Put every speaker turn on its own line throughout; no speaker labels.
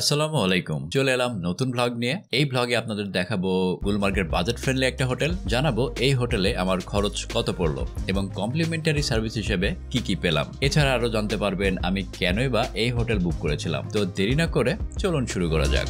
আসসালামু আলাইকুম চলে এলাম নতুন ভ্লগ নিয়ে এই ভ্লগে আপনাদের দেখাবো গুলমার্গের বাজেট ফ্রেন্ডলি একটা হোটেল জানাবো এই হোটেলে আমার খরচ কত পড়লো এবং কমপ্লিমেন্টারি সার্ভিস হিসেবে কি কি পেলাম এছাড়া আরও জানতে পারবেন আমি কেনই বা এই হোটেল বুক করেছিলাম তো দেরি না করে চলুন শুরু করা যাক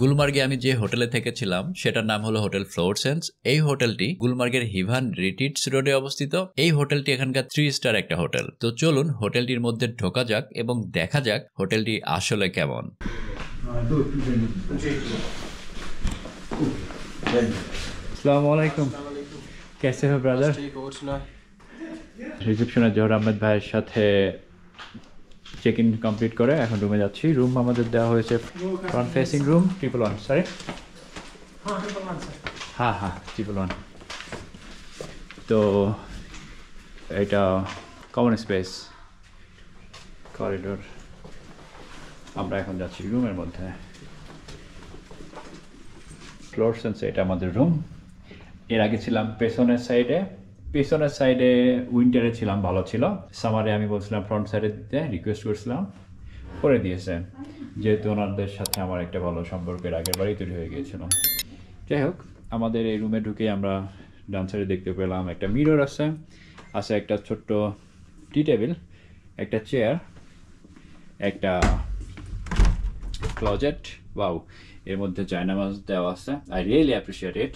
গুলমার্গে আমি যে হোটেলে থেকেছিলাম সেটার নাম হলো হোটেল ফ্লোর সেন্স এই হোটেলটি গুলমার্গের হিভান রিটিটস রোডে অবস্থিত এই হোটেলটি এখানকার থ্রি স্টার একটা হোটেল তো চলুন হোটেলটির মধ্যে ঢোকা যাক এবং দেখা যাক হোটেলটি আসলে কেমন কেসে ব্রাদার জহর আহমেদ ভাইয়ের সাথে চেক ইন কমপ্লিট করে এখন রুমে যাচ্ছি রুম আমাদের দেওয়া হয়েছে front facing room triple one sorry হ্যাঁ হ্যাঁ ট্রিপল ওয়ান তো এটা কমন স্পেস করিডোর আমরা এখন যাচ্ছি রুমের মধ্যে ফ্লোর সেন্সে এটা আমাদের রুম এর আগে ছিলাম পেছনের সাইডে পেছনের সাইডে উইন্টারে ছিলাম ভালো ছিল সামারে আমি বলছিলাম ফ্রন্ট সাইডে দিতে রিকোয়েস্ট করছিলাম করে দিয়েছে যেহেতু ওনাদের সাথে আমার একটা ভালো সম্পর্কের আগের বাড়ি তৈরি হয়ে গিয়েছিল যাই হোক আমাদের এই রুমে ঢুকে আমরা ডান্সারে সাইডে দেখতে পেলাম একটা মিরর আছে আছে একটা ছোট্ট টি টেবিল একটা চেয়ার একটা ক্লজেট বাউ এর মধ্যে চায়না মাছ দেওয়া আছে আই রিয়েলি অ্যাপ্রিসিয়েট ইট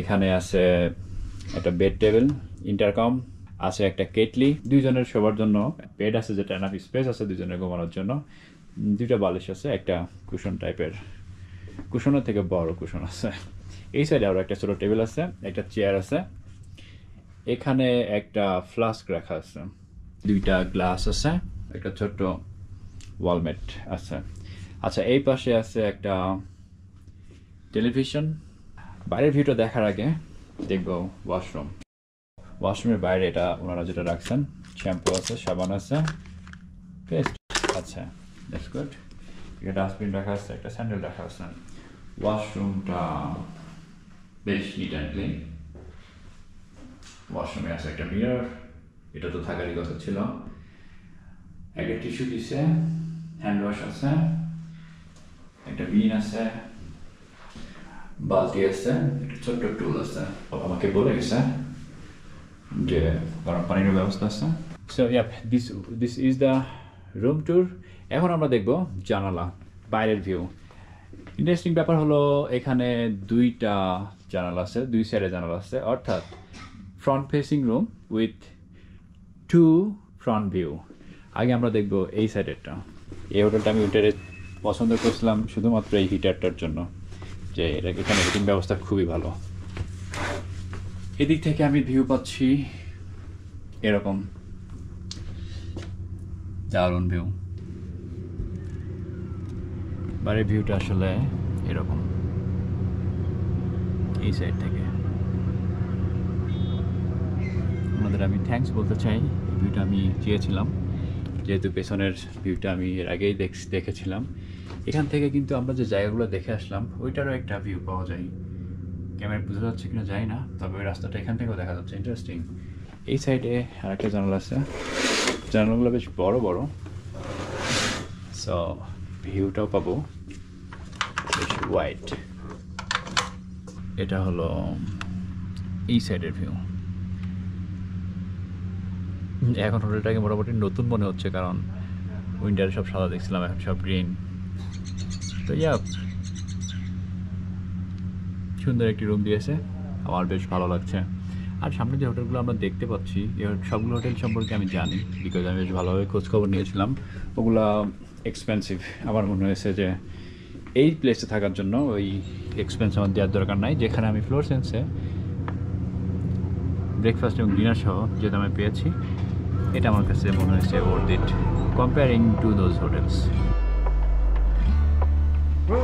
এখানে আছে একটা বেড টেবিল ইন্টারকম আছে একটা কেটলি দুইজনের সবার জন্য বেড আছে যেটা এনাফ স্পেস আছে দুজনের ঘুমানোর জন্য দুইটা বালিশ আছে একটা কুশন টাইপের কুশনের থেকে বড় কুশন আছে এই সাইডে আরও একটা ছোটো টেবিল আছে একটা চেয়ার আছে এখানে একটা ফ্লাস্ক রাখা আছে দুইটা গ্লাস আছে একটা ছোট্ট ওয়ালমেট আছে আচ্ছা এই পাশে আছে একটা টেলিভিশন বাইরের ভিউটা দেখার আগে দেখব ওয়াশরুম ওয়াশরুমের বাইরে এটা ওনারা যেটা রাখছেন শ্যাম্পু আছে সাবান আছে পেস্ট আচ্ছা দ্যাটস গুড একটা ডাস্টবিন রাখা আছে একটা স্যান্ডেল রাখা আছে ওয়াশরুমটা বেশ নিট অ্যান্ড ক্লিন ওয়াশরুমে আছে একটা মিরর এটা তো থাকারই কথা ছিল একটা টিস্যু দিছে হ্যান্ড ওয়াশ আছে একটা বিন আছে বালতি আছে ছোট্ট টুল আছে আমাকে বলে গেছে যে গরম পানির ব্যবস্থা আছে so yup this this is the room tour এখন আমরা দেখব জানালা বাইরের ভিউ ইন্টারেস্টিং ব্যাপার হলো এখানে দুইটা জানালা আছে দুই সাইডে জানালা আছে অর্থাৎ front facing room with two front view আগে আমরা দেখব এই সাইডেরটা এই হোটেলটা আমি উঠে পছন্দ করছিলাম শুধুমাত্র এই হিটারটার জন্য যে এখানে রেটিং ব্যবস্থা খুবই ভালো এদিক থেকে আমি ভিউ পাচ্ছি এরকম দারুণ ভিউ বাড়ির ভিউটা আসলে এরকম এই সাইড থেকে আপনাদের আমি থ্যাংকস বলতে চাই ভিউটা আমি চেয়েছিলাম যেহেতু পেছনের ভিউটা আমি এর আগেই দেখেছিলাম এখান থেকে কিন্তু আমরা যে জায়গাগুলো দেখে আসলাম ওইটারও একটা ভিউ পাওয়া যায় ক্যামেরা বোঝা যাচ্ছে কিনা যাই না তবে ওই রাস্তাটা এখান থেকেও দেখা যাচ্ছে ইন্টারেস্টিং এই সাইডে আরেকটা জানাল আছে জানালগুলো বেশ বড় বড় সো ভিউটাও পাবো বেশ হোয়াইট এটা হলো এই সাইডের ভিউ এখন হোটেলটাকে মোটামুটি নতুন মনে হচ্ছে কারণ উইন্টারে সব সাদা দেখছিলাম এখন সব গ্রিন তো ইয়া সুন্দর একটি রুম দিয়েছে আমার বেশ ভালো লাগছে আর সামনে যে হোটেলগুলো আমরা দেখতে পাচ্ছি সবগুলো হোটেল সম্পর্কে আমি জানি বিকজ আমি বেশ ভালোভাবে খোঁজখবর নিয়েছিলাম ওগুলা এক্সপেন্সিভ আমার মনে হয়েছে যে এই প্লেসে থাকার জন্য ওই এক্সপেন্স আমার দেওয়ার দরকার নাই যেখানে আমি ফ্লোর সেন্সে ব্রেকফাস্ট এবং ডিনার সহ যে দামে পেয়েছি এটা আমার কাছে মনে হয়েছে ওর that comparing to those hotels তো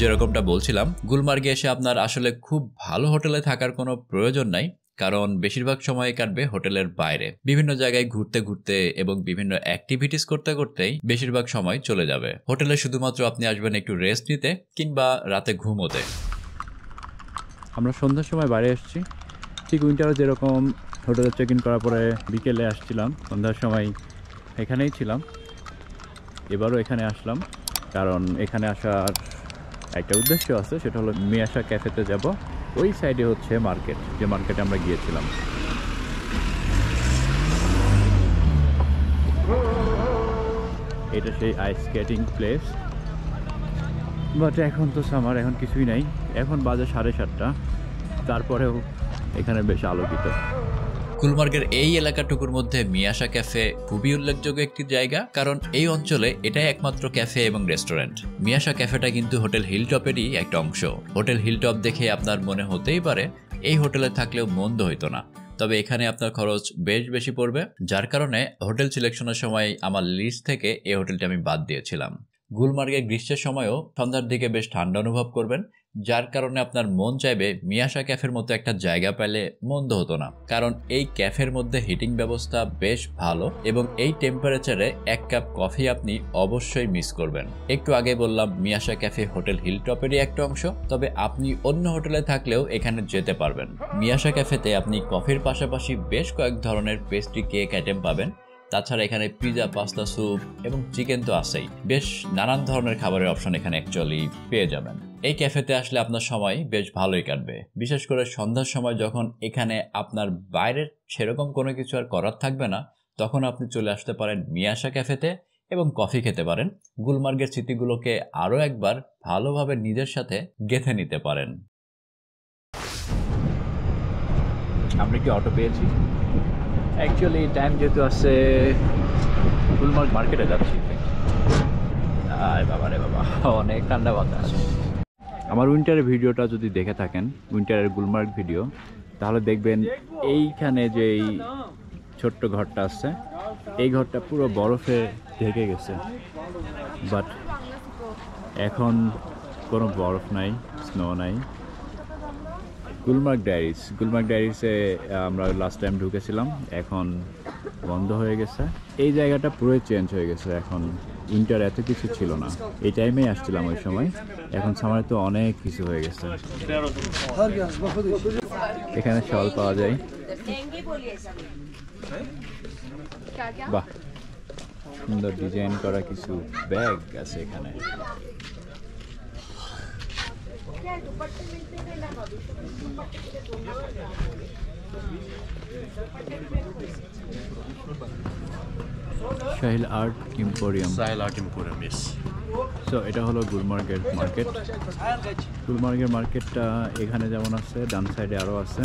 যেরকমটা বলছিলাম গুলমার্গে এসে আপনার আসলে খুব ভালো হোটেলে থাকার কোনো প্রয়োজন নাই কারণ বেশিরভাগ সময় কাটবে হোটেলের বাইরে বিভিন্ন জায়গায় ঘুরতে ঘুরতে এবং বিভিন্ন অ্যাক্টিভিটিস করতে করতেই বেশিরভাগ সময় চলে যাবে হোটেলে শুধুমাত্র আপনি আসবেন একটু রেস্ট নিতে কিংবা রাতে ঘুমোতে আমরা সন্ধ্যার সময় বাইরে এসেছি ঠিক উইন্টারে যেরকম হোটেলে চেক ইন করার পরে বিকেলে আসছিলাম সন্ধ্যার সময় এখানেই ছিলাম এবারও এখানে আসলাম কারণ এখানে আসার একটা উদ্দেশ্য আছে সেটা হলো মিয়াশা ক্যাফেতে যাব ওই সাইডে হচ্ছে মার্কেট যে মার্কেটে আমরা গিয়েছিলাম এটা সেই আইস স্কেটিং প্লেস বাট এখন তো সামার এখন কিছুই নাই এখন বাজে সাড়ে সাতটা তারপরেও এখানে বেশ আলোকিত গুলমার্গের এই এলাকাটুকুর মধ্যে মিয়াশা ক্যাফে খুবই উল্লেখযোগ্য একটি জায়গা কারণ এই অঞ্চলে এটাই একমাত্র ক্যাফে এবং রেস্টুরেন্ট মিয়াশা ক্যাফেটা কিন্তু হোটেল হিলটপেরই একটা অংশ হোটেল হিলটপ দেখে আপনার মনে হতেই পারে এই হোটেলে থাকলেও মন্দ হইতো না তবে এখানে আপনার খরচ বেশ বেশি পড়বে যার কারণে হোটেল সিলেকশনের সময় আমার লিস্ট থেকে এই হোটেলটি আমি বাদ দিয়েছিলাম গুলমার্গে গ্রীষ্মের সময়ও সন্ধ্যার দিকে বেশ ঠান্ডা অনুভব করবেন যার কারণে আপনার মন চাইবে মিয়াশা ক্যাফের মতো একটা জায়গা পেলে মন্দ হতো না কারণ এই ক্যাফের মধ্যে হিটিং ব্যবস্থা বেশ ভালো এবং এই টেম্পারেচারে এক কাপ কফি আপনি অবশ্যই মিস করবেন একটু আগে বললাম মিয়াশা ক্যাফে হোটেল টপেরই একটা অংশ তবে আপনি অন্য হোটেলে থাকলেও এখানে যেতে পারবেন মিয়াশা ক্যাফেতে আপনি কফির পাশাপাশি বেশ কয়েক ধরনের পেস্ট্রি কেক আইটেম পাবেন তাছাড়া এখানে পিজা পাস্তা স্যুপ এবং চিকেন তো আছেই বেশ নানান ধরনের খাবারের অপশন এখানে অ্যাকচুয়ালি পেয়ে যাবেন এই ক্যাফেতে আসলে আপনার সময় বেশ ভালোই কাটবে বিশেষ করে সন্ধ্যার সময় যখন এখানে আপনার বাইরের সেরকম কোনো কিছু আর করার থাকবে না তখন আপনি চলে আসতে পারেন মিয়াশা ক্যাফেতে এবং কফি খেতে পারেন গুলমার্গের স্মৃতিগুলোকে আরও একবার ভালোভাবে নিজের সাথে গেঁথে নিতে পারেন আমরা কি অটো পেয়েছি অ্যাকচুয়ালি টাইম যেহেতু আছে গুলমার্গ মার্কেটে যাচ্ছি আরে বাবা রে বাবা অনেক ঠান্ডা আছে আমার উইন্টারের ভিডিওটা যদি দেখে থাকেন উইন্টারের গুলমার্গ ভিডিও তাহলে দেখবেন এইখানে যে এই ছোট্ট ঘরটা আছে এই ঘরটা পুরো বরফে ঢেকে গেছে বাট এখন কোনো বরফ নাই স্নো নাই গুলমার্গ ডায়েরিস গুলমার্গ ডায়েরিসে আমরা লাস্ট টাইম ঢুকেছিলাম এখন বন্ধ হয়ে গেছে এই জায়গাটা পুরোই চেঞ্জ হয়ে গেছে এখন উইন্টার এত কিছু ছিল না এই টাইমেই আসছিলাম ওই সময় এখন সামারে তো অনেক কিছু হয়ে গেছে এখানে সল পাওয়া যায় বাহ সুন্দর ডিজাইন করা কিছু ব্যাগ আছে এখানে क्या दुपट्टे मिलते थे ना अभी तो दुपट्टे Sahil art emporium Sahil art emporium yes so এটা হলো গুলমার্গের মার্কেট গুলমার্গের মার্কেটটা এখানে যেমন আছে ডান সাইডে আরও আছে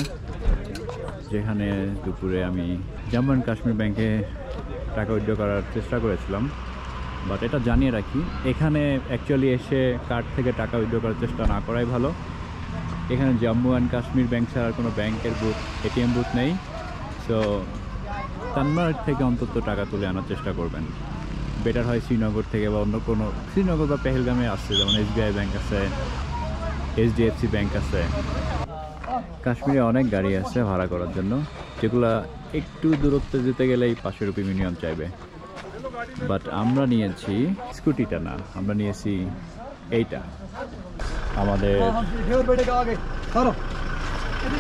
যেখানে দুপুরে আমি জম্মু অ্যান্ড কাশ্মীর ব্যাংকে টাকা উদ্যোগ করার চেষ্টা করেছিলাম বাট এটা জানিয়ে রাখি এখানে অ্যাকচুয়ালি এসে কার্ড থেকে টাকা উইথড্র করার চেষ্টা না করাই ভালো এখানে জম্মু অ্যান্ড কাশ্মীর ব্যাংক ছাড়া কোনো ব্যাংকের বুথ এটিএম বুথ নেই সো তানমার থেকে অন্তত টাকা তুলে আনার চেষ্টা করবেন বেটার হয় শ্রীনগর থেকে বা অন্য কোনো শ্রীনগর বা পেহেলগামে আসছে যেমন এসবিআই ব্যাংক আছে এইচডিএফসি ব্যাংক আছে কাশ্মীরে অনেক গাড়ি আছে ভাড়া করার জন্য যেগুলো একটু দূরত্বে যেতে গেলেই পাঁচশো রুপি মিনিমাম চাইবে বাট আমরা নিয়েছি স্কুটিটা না আমরা নিয়েছি এইটা আমাদের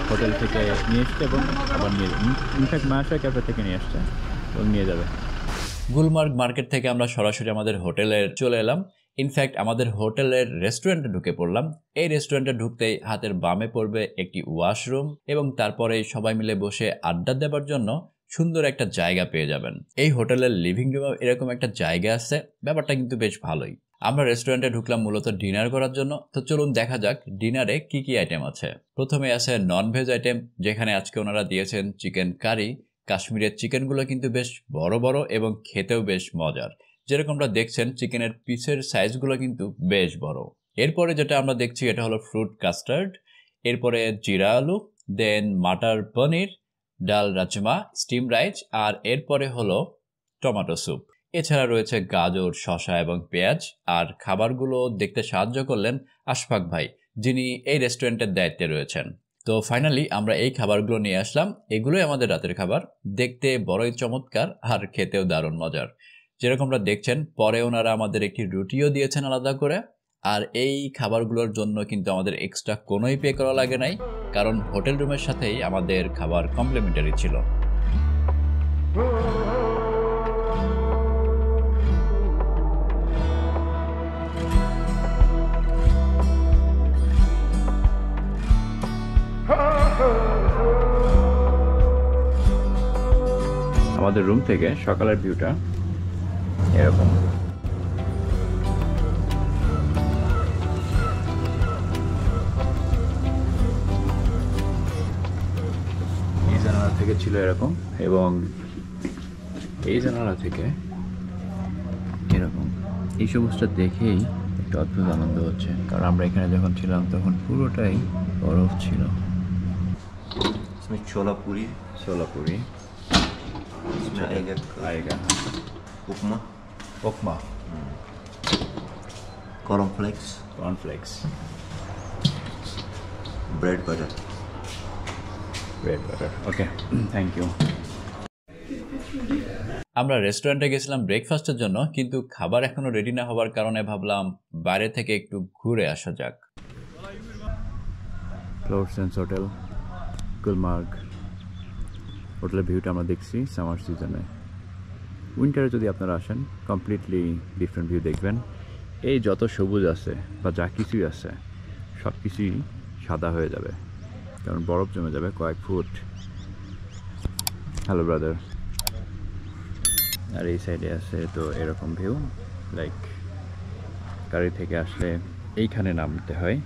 হোটেল থেকে নিয়ে এসছে এবং আবার নিয়ে ইনফ্যাক্ট মায়াশয় ক্যাফে থেকে নিয়ে আসছে এবং নিয়ে যাবে গুলমার্গ মার্কেট থেকে আমরা সরাসরি আমাদের হোটেলে চলে এলাম ইনফ্যাক্ট আমাদের হোটেলের রেস্টুরেন্টে ঢুকে পড়লাম এই রেস্টুরেন্টে ঢুকতেই হাতের বামে পড়বে একটি ওয়াশরুম এবং তারপরে সবাই মিলে বসে আড্ডা দেবার জন্য সুন্দর একটা জায়গা পেয়ে যাবেন এই হোটেলের লিভিং রুম এরকম একটা জায়গা আছে ব্যাপারটা কিন্তু বেশ ভালোই আমরা রেস্টুরেন্টে ঢুকলাম মূলত ডিনার করার জন্য তো চলুন দেখা যাক ডিনারে কি কি আইটেম আছে প্রথমে আছে নন ভেজ আইটেম যেখানে আজকে ওনারা দিয়েছেন চিকেন কারি কাশ্মীরের চিকেনগুলো কিন্তু বেশ বড় বড় এবং খেতেও বেশ মজার যেরকমটা দেখছেন চিকেনের পিসের সাইজগুলো কিন্তু বেশ বড় এরপরে যেটা আমরা দেখছি এটা হলো ফ্রুট কাস্টার্ড এরপরে জিরা আলু দেন মাটার পনির ডাল রাজমা স্টিম রাইস আর এরপরে হলো টমেটো স্যুপ এছাড়া রয়েছে গাজর শশা এবং পেঁয়াজ আর খাবারগুলো দেখতে সাহায্য করলেন আশফাক ভাই যিনি এই রেস্টুরেন্টের দায়িত্বে রয়েছেন তো ফাইনালি আমরা এই খাবারগুলো নিয়ে আসলাম এগুলোই আমাদের রাতের খাবার দেখতে বড়ই চমৎকার আর খেতেও দারুণ মজার যেরকমটা দেখছেন পরে ওনারা আমাদের একটি রুটিও দিয়েছেন আলাদা করে আর এই খাবারগুলোর জন্য কিন্তু আমাদের এক্সট্রা কোনোই পে করা লাগে নাই কারণ হোটেল রুমের সাথেই আমাদের খাবার কমপ্লিমেন্টারি ছিল আমাদের রুম থেকে সকালের ভিউটা এরকম হয়েছিল এরকম এবং এই জানালা থেকে এরকম এই সমস্ত দেখেই একটা অদ্ভুত আনন্দ হচ্ছে কারণ আমরা এখানে যখন ছিলাম তখন পুরোটাই বরফ ছিল ছোলাপুরি ছোলাপুরি আচ্ছা, উপমা upma cornflakes cornflakes bread butter butter okay thank you আমরা রেস্টুরেন্টে গেছিলাম ব্রেকফাস্টের জন্য কিন্তু খাবার এখনও রেডি না হওয়ার কারণে ভাবলাম বাইরে থেকে একটু ঘুরে আসা যাক সেন্স হোটেল গুলমার্গ হোটেলের ভিউটা আমরা দেখছি সামার সিজনে উইন্টারে যদি আপনারা আসেন কমপ্লিটলি ডিফারেন্ট ভিউ দেখবেন এই যত সবুজ আছে বা যা কিছুই আছে সব কিছুই সাদা হয়ে যাবে কারণ বরফ জমে যাবে কয়েক ফুট হ্যালো ব্রাদার আর এই সাইডে আছে তো এরকম ভিউ লাইক গাড়ি থেকে আসলে এইখানে নামতে হয়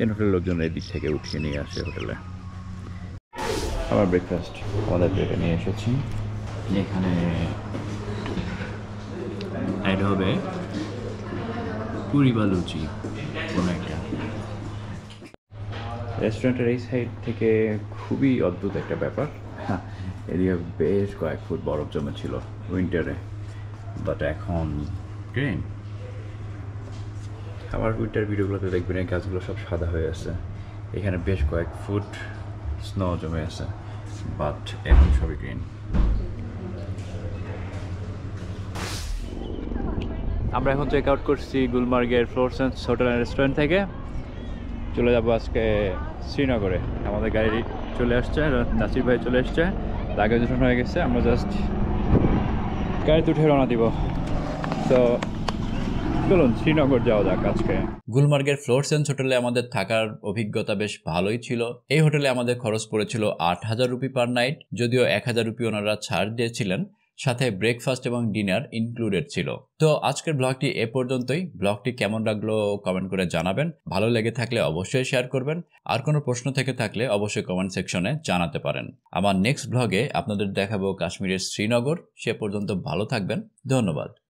এই হোটেলের লোকজন এই দিক থেকে উঠিয়ে নিয়ে আসে হোটেলে আমার ব্রেকফাস্ট আমাদের ব্রেকে নিয়ে এসেছি এখানে অ্যাড হবে পুরি বা লুচি কোনো রেস্টুরেন্টের এই সাইড থেকে খুবই অদ্ভুত একটা ব্যাপার হ্যাঁ এদিকে বেশ কয়েক ফুট বরফ জমে ছিল উইন্টারে বাট এখন গ্রিন আমার উইন্টার ভিডিওগুলোতে দেখবেন এই গাছগুলো সব সাদা হয়ে আছে এখানে বেশ কয়েক ফুট স্নো জমে আছে বাট এখন সবই গ্রিন আমরা এখন চেক আউট করছি গুলমার্গের ফ্লোরসেন্স হোটেল অ্যান্ড রেস্টুরেন্ট থেকে চলে যাবো আজকে শ্রীনগরে আমাদের গাড়ি চলে আসছে নাসির ভাই চলে এসছে লাগে যখন হয়ে গেছে আমরা জাস্ট গাড়ি তুঠে রওনা দিব তো চলুন শ্রীনগর যাওয়া যাক আজকে গুলমার্গের ফ্লোর সেন্স হোটেলে আমাদের থাকার অভিজ্ঞতা বেশ ভালোই ছিল এই হোটেলে আমাদের খরচ পড়েছিল আট হাজার রুপি পার নাইট যদিও এক হাজার রুপি ওনারা ছাড় দিয়েছিলেন সাথে ব্রেকফাস্ট এবং ডিনার ইনক্লুডেড ছিল তো আজকের ব্লগটি এ পর্যন্তই ব্লগটি কেমন লাগলো কমেন্ট করে জানাবেন ভালো লেগে থাকলে অবশ্যই শেয়ার করবেন আর কোনো প্রশ্ন থেকে থাকলে অবশ্যই কমেন্ট সেকশনে জানাতে পারেন আমার নেক্সট ব্লগে আপনাদের দেখাবো কাশ্মীরের শ্রীনগর সে পর্যন্ত ভালো থাকবেন ধন্যবাদ